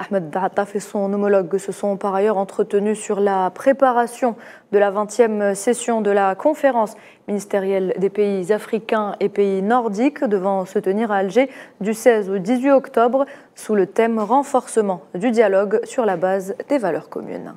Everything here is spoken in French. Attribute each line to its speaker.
Speaker 1: Ahmed Daataf et son homologue se sont par ailleurs entretenus sur la préparation de la 20e session de la conférence ministérielle des pays africains et pays nordiques devant se tenir à Alger du 16 au 18 octobre sous le thème renforcement du dialogue sur la base des valeurs communes.